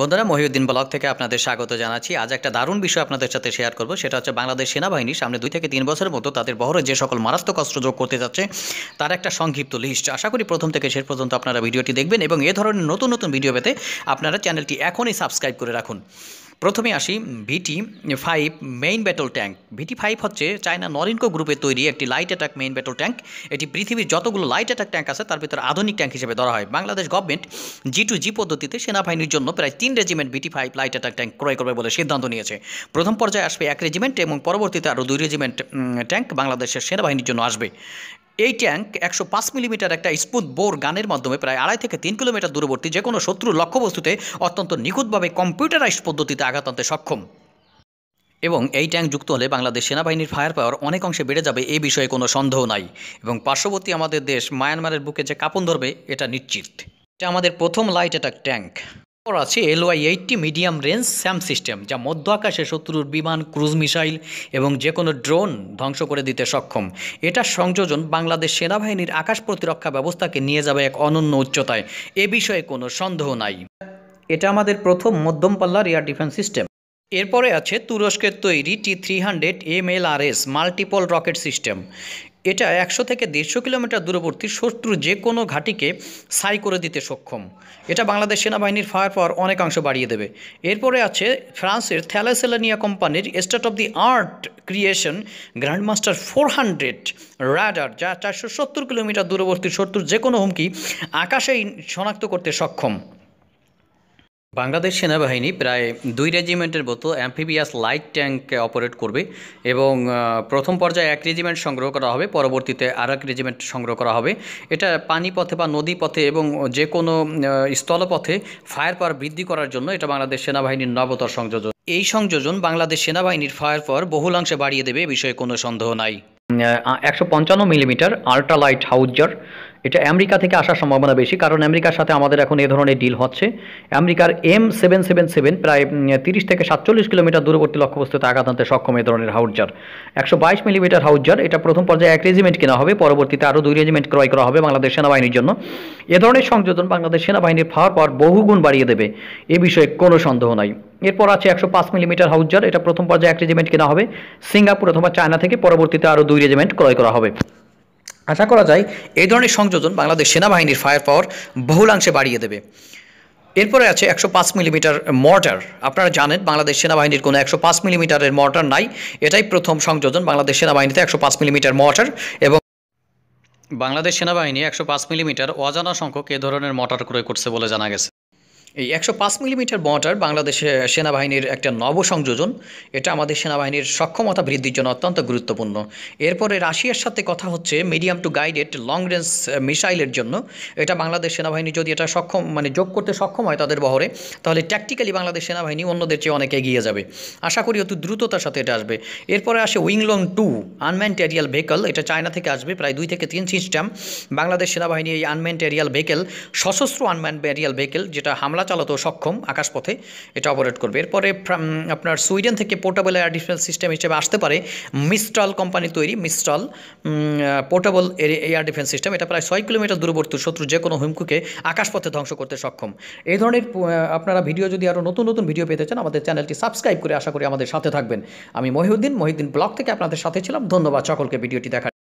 বন্ধুরা মহিউদ্দিন ব্লগ থেকে আপনাদের স্বাগত জানাচ্ছি আজ একটা দারুণ বিষয় আপনাদের সাথে শেয়ার করব সেটা হচ্ছে বাংলাদেশ সেনাবাহিনী সামনে দুই থেকে তিন বছরের মতো তাদের বহরে যে সকল মারাত্মক অস্ত্র যোগ করতে যাচ্ছে তার একটা সংক্ষিপ্ত লিস্ট আশা করি প্রথম থেকে শেষ পর্যন্ত আপনারা ভিডিওটি দেখবেন এবং এ ধরনের নতুন নতুন ভিডিও পেতে আপনারা চ্যানেলটি এখনই সাবস্ক্রাইব করে রাখুন প্রথমে আসি VT five main battle tank VT five হচ্ছে চায়না নরিনকো গ্রুপে তৈরি একটি light attack main battle tank এটি পৃথিবীর যতগুলো লাইট অ্যাটাক ট্যাঙ্ক আছে তার ভিতরে আধুনিক ট্যাঙ্ক হিসেবে ধরা হয় Bangladesh government G two G পদ্ধতিতে সেনাবাহিনীর জন্য প্রায় তিন regiment VT five light attack tank ক্রয় করবে বলে সিদ্ধান্ত নিয়েছে প্রথম পর্যায়ে আসবে এক রেজিমেন্ট এবং পরবর্তীতে আরও দুই রেজিমেন্ট ট্যাঙ্ক বাংলাদেশের সেনাবাহিনীর জন্য আসবে এই ট্যাঙ্ক একশো পাঁচ মিলিমিটার একটা স্পুত বোর গানের মাধ্যমে প্রায় আড়াই থেকে তিন কিলোমিটার দূরবর্তী যে কোনো শত্রু লক্ষ্যবস্তুতে অত্যন্ত নিখুঁতভাবে কম্পিউটারাইজড পদ্ধতিতে আঘাত আনতে সক্ষম এবং এই ট্যাঙ্ক যুক্ত হলে বাংলাদেশ সেনাবাহিনীর ফায়ার পাওয়ার অনেক অংশে বেড়ে যাবে এ বিষয়ে কোনো সন্দেহ নাই এবং পার্শ্ববর্তী আমাদের দেশ মায়ানমারের বুকে যে কাপন ধরবে এটা নিশ্চিত এটা আমাদের প্রথম লাইট অ্যাটাক ট্যাঙ্ক এরপর আছে LY eighty medium range SAM system যা মধ্য আকাশে শত্রুর বিমান ক্রুজ মিসাইল এবং যে কোনো ড্রোন ধ্বংস করে দিতে সক্ষম এটা সংযোজন বাংলাদেশ সেনাবাহিনীর আকাশ প্রতিরক্ষা ব্যবস্থাকে নিয়ে যাবে এক অনন্য উচ্চতায় এ বিষয়ে কোনো সন্দেহ নাই এটা আমাদের প্রথম মধ্যম পাল্লার এয়ার ডিফেন্স সিস্টেম এরপরে আছে তুরস্কের তৈরি T three hundred M L R S multiple rocket system এটা একশো থেকে দেড়শো কিলোমিটার দূরবর্তী শত্রু যে কোনো ঘাঁটিকে সাই করে দিতে সক্ষম এটা বাংলাদেশ সেনাবাহিনীর ফায়ার পাওয়ার অনেকাংশ বাড়িয়ে দেবে এরপরে আছে ফ্রান্সের থ্যালাসেলানিয়া কোম্পানির start of the art creation grandmaster four hundred radar যা চারশো সত্তর কিলোমিটার দূরবর্তী শত্রুর যে কোনো হুমকি আকাশেই শনাক্ত করতে সক্ষম বাংলাদেশ সেনাবাহিনী প্রায় দুই রেজিমেন্টের মতো অ্যাম্ফিবিয়াস লাইট ট্যাঙ্ক অপারেট করবে এবং প্রথম পর্যায়ে এক রেজিমেন্ট সংগ্রহ করা হবে পরবর্তীতে আর এক রেজিমেন্ট সংগ্রহ করা হবে এটা পানি পথে বা নদী পথে এবং যে কোনো স্থলপথে ফায়ার পাওয়ার বৃদ্ধি করার জন্য এটা বাংলাদেশ সেনাবাহিনীর নবতর সংযোজন এই সংযোজন বাংলাদেশ সেনাবাহিনীর ফায়ার পাওয়ার বহুলাংশে বাড়িয়ে দেবে বিষয়ে কোনো সন্দেহ নাই একশো পঞ্চান্ন মিলিমিটার আল্ট্রালাইট হাউজার এটা আমেরিকা থেকে আসার সম্ভাবনা বেশি কারণ আমেরিকার সাথে আমাদের এখন এ ধরনের ডিল হচ্ছে আমেরিকার এম সেভেন সেভেন সেভেন প্রায় তিরিশ থেকে সাতচল্লিশ কিলোমিটার দূরবর্তী লক্ষ্যবস্তুতে আঘাত আনতে সক্ষম এ ধরনের হাউজার একশো বাইশ মিলিমিটার হাউজার এটা প্রথম পর্যায়ে এক রেজিমেন্ট কেনা হবে পরবর্তীতে আরও দুই রেজিমেন্ট ক্রয় করা হবে বাংলাদেশ সেনাবাহিনীর জন্য এ ধরনের সংযোজন বাংলাদেশ সেনাবাহিনীর পাওয়ার পর বহুগুণ বাড়িয়ে দেবে এ বিষয়ে কোনো সন্দেহ নাই এরপর আছে একশো পাঁচ মিলিমিটার হাউজার এটা প্রথম পর্যায়ে এক রেজিমেন্ট কেনা হবে সিঙ্গাপুর অথবা চায়না থেকে পরবর্তীতে আরও দুই রেজিমেন্ট ক্রয় করা হবে আশা করা যায় এই ধরনের সংযোজন বাংলাদেশ সেনাবাহিনীর ফায়ার পাওয়ার বহুলাংশে বাড়িয়ে দেবে এরপরে আছে একশো পাঁচ মিলিমিটার মর্টার আপনারা জানেন বাংলাদেশ সেনাবাহিনীর কোনো একশো পাঁচ মিলিমিটারের মর্টার নাই এটাই প্রথম সংযোজন বাংলাদেশ সেনাবাহিনীতে একশো পাঁচ মিলিমিটার মর্টার এবং বাংলাদেশ সেনাবাহিনী একশো পাঁচ মিলিমিটার অজানা সংখ্যক এ ধরনের মর্টার ক্রয় করছে বলে জানা গেছে এই একশো পাঁচ মিলিমিটার মর্টার বাংলাদেশের সেনাবাহিনীর একটা নব সংযোজন এটা আমাদের সেনাবাহিনীর সক্ষমতা বৃদ্ধির জন্য অত্যন্ত গুরুত্বপূর্ণ এরপরে রাশিয়ার সাথে কথা হচ্ছে medium to guided long range মিসাইলের জন্য এটা বাংলাদেশ সেনাবাহিনী যদি এটা সক্ষম মানে যোগ করতে সক্ষম হয় তাদের বহরে তাহলে ট্যাকটিক্যালি বাংলাদেশ সেনাবাহিনী অন্যদের চেয়ে অনেক এগিয়ে যাবে আশা করি অতি দ্রুততার সাথে এটা আসবে এরপরে আসে Wing Loong two unmanned aerial vehicle এটা চায়না থেকে আসবে প্রায় দুই থেকে তিন সিস্টেম বাংলাদেশ সেনাবাহিনী এই আনম্যান্ড এরিয়াল ভেহিকেল সশস্ত্র আনম্যান্ড এরিয়াল ভেহিকেল যেটা হামলা হামলা চালাতেও সক্ষম আকাশপথে এটা অপারেট করবে এরপরে আপনার সুইডেন থেকে পোর্টেবল এয়ার ডিফেন্স সিস্টেম হিসেবে আসতে পারে মিস্ট্রাল কোম্পানি তৈরি Mistral portable air defence system এটা প্রায় ছয় কিলোমিটার দূরবর্তী শত্রু যে কোনো হুমকুকে আকাশপথে ধ্বংস করতে সক্ষম এই ধরনের আপনারা ভিডিও যদি আরও নতুন নতুন ভিডিও পেতে চান আমাদের চ্যানেলটি সাবস্ক্রাইব করে আশা করি আমাদের সাথে থাকবেন আমি মহিউদ্দিন মহিউদ্দিন ব্লগ থেকে আপনাদের সাথে ছিলাম ধন্যবাদ সকলকে ভিডিওটি দেখার